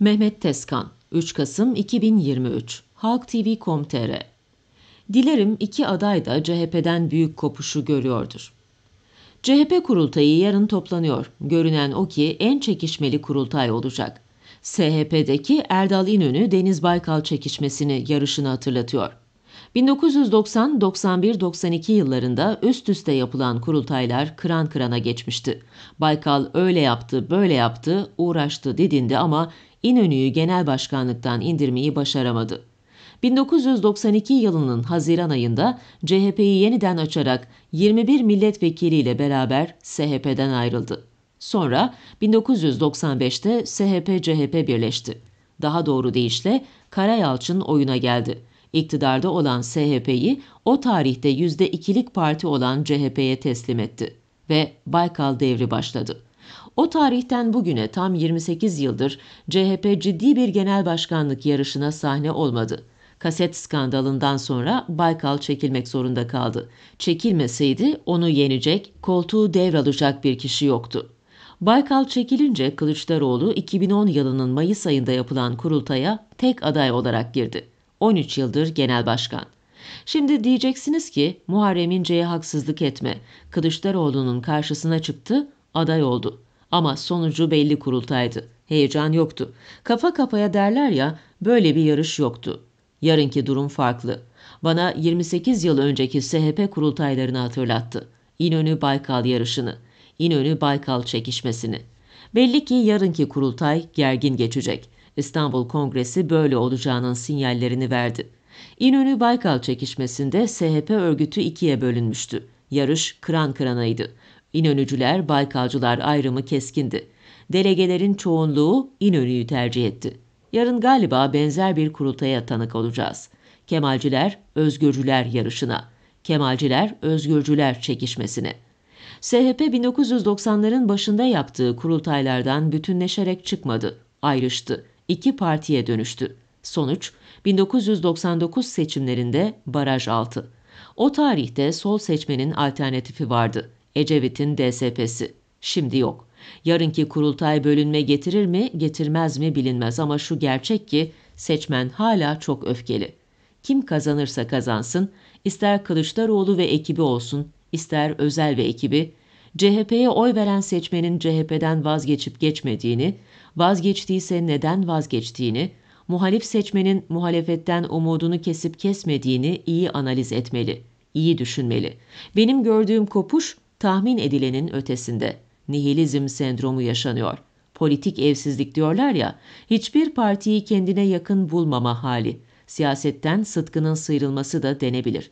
Mehmet Teskan, 3 Kasım 2023 Halk TV.com.tr Dilerim iki aday da CHP'den büyük kopuşu görüyordur. CHP kurultayı yarın toplanıyor. Görünen o ki en çekişmeli kurultay olacak. SHP'deki Erdal İnönü Deniz Baykal çekişmesini yarışını hatırlatıyor. 1990, 91, 92 yıllarında üst üste yapılan kurultaylar kıran kırana geçmişti. Baykal öyle yaptı, böyle yaptı, uğraştı didindi ama İnönü'yü genel başkanlıktan indirmeyi başaramadı. 1992 yılının Haziran ayında CHP'yi yeniden açarak 21 milletvekiliyle beraber SHP'den ayrıldı. Sonra 1995'te SHP-CHP birleşti. Daha doğru deyişle Karayalçın oyuna geldi. İktidarda olan SHP'yi o tarihte %2'lik parti olan CHP'ye teslim etti ve Baykal devri başladı. O tarihten bugüne tam 28 yıldır CHP ciddi bir genel başkanlık yarışına sahne olmadı. Kaset skandalından sonra Baykal çekilmek zorunda kaldı. Çekilmeseydi onu yenecek, koltuğu devralacak bir kişi yoktu. Baykal çekilince Kılıçdaroğlu 2010 yılının Mayıs ayında yapılan kurultaya tek aday olarak girdi. 13 yıldır genel başkan. Şimdi diyeceksiniz ki Muharrem İnce'ye haksızlık etme. Kılıçdaroğlu'nun karşısına çıktı, aday oldu. Ama sonucu belli kurultaydı. Heyecan yoktu. Kafa kafaya derler ya böyle bir yarış yoktu. Yarınki durum farklı. Bana 28 yıl önceki SHP kurultaylarını hatırlattı. İnönü-Baykal yarışını, İnönü-Baykal çekişmesini. Belli ki yarınki kurultay gergin geçecek. İstanbul Kongresi böyle olacağının sinyallerini verdi. İnönü-Baykal çekişmesinde SHP örgütü ikiye bölünmüştü. Yarış kıran kıranaydı. İnönücüler, Baykalcılar ayrımı keskindi. Delegelerin çoğunluğu İnönü'yü tercih etti. Yarın galiba benzer bir kurultaya tanık olacağız. Kemalciler, özgürcüler yarışına. Kemalciler, özgürcüler çekişmesine. SHP 1990'ların başında yaptığı kurultaylardan bütünleşerek çıkmadı, ayrıştı, iki partiye dönüştü. Sonuç 1999 seçimlerinde baraj altı. O tarihte sol seçmenin alternatifi vardı. Ecevit'in DSP'si. Şimdi yok. Yarınki kurultay bölünme getirir mi, getirmez mi bilinmez ama şu gerçek ki seçmen hala çok öfkeli. Kim kazanırsa kazansın, ister Kılıçdaroğlu ve ekibi olsun, ister Özel ve ekibi, CHP'ye oy veren seçmenin CHP'den vazgeçip geçmediğini, vazgeçtiyse neden vazgeçtiğini, muhalif seçmenin muhalefetten umudunu kesip kesmediğini iyi analiz etmeli, iyi düşünmeli. Benim gördüğüm kopuş tahmin edilenin ötesinde nihilizm sendromu yaşanıyor. Politik evsizlik diyorlar ya, hiçbir partiyi kendine yakın bulmama hali. Siyasetten Sıtkı'nın sıyrılması da denebilir.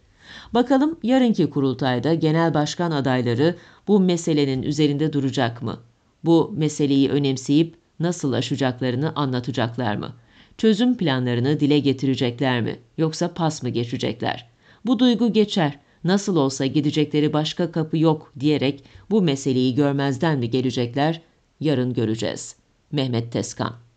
Bakalım yarınki kurultayda genel başkan adayları bu meselenin üzerinde duracak mı? Bu meseleyi önemseyip nasıl aşacaklarını anlatacaklar mı? Çözüm planlarını dile getirecekler mi? Yoksa pas mı geçecekler? Bu duygu geçer nasıl olsa gidecekleri başka kapı yok diyerek bu meseleyi görmezden mi gelecekler? Yarın göreceğiz. Mehmet Teskan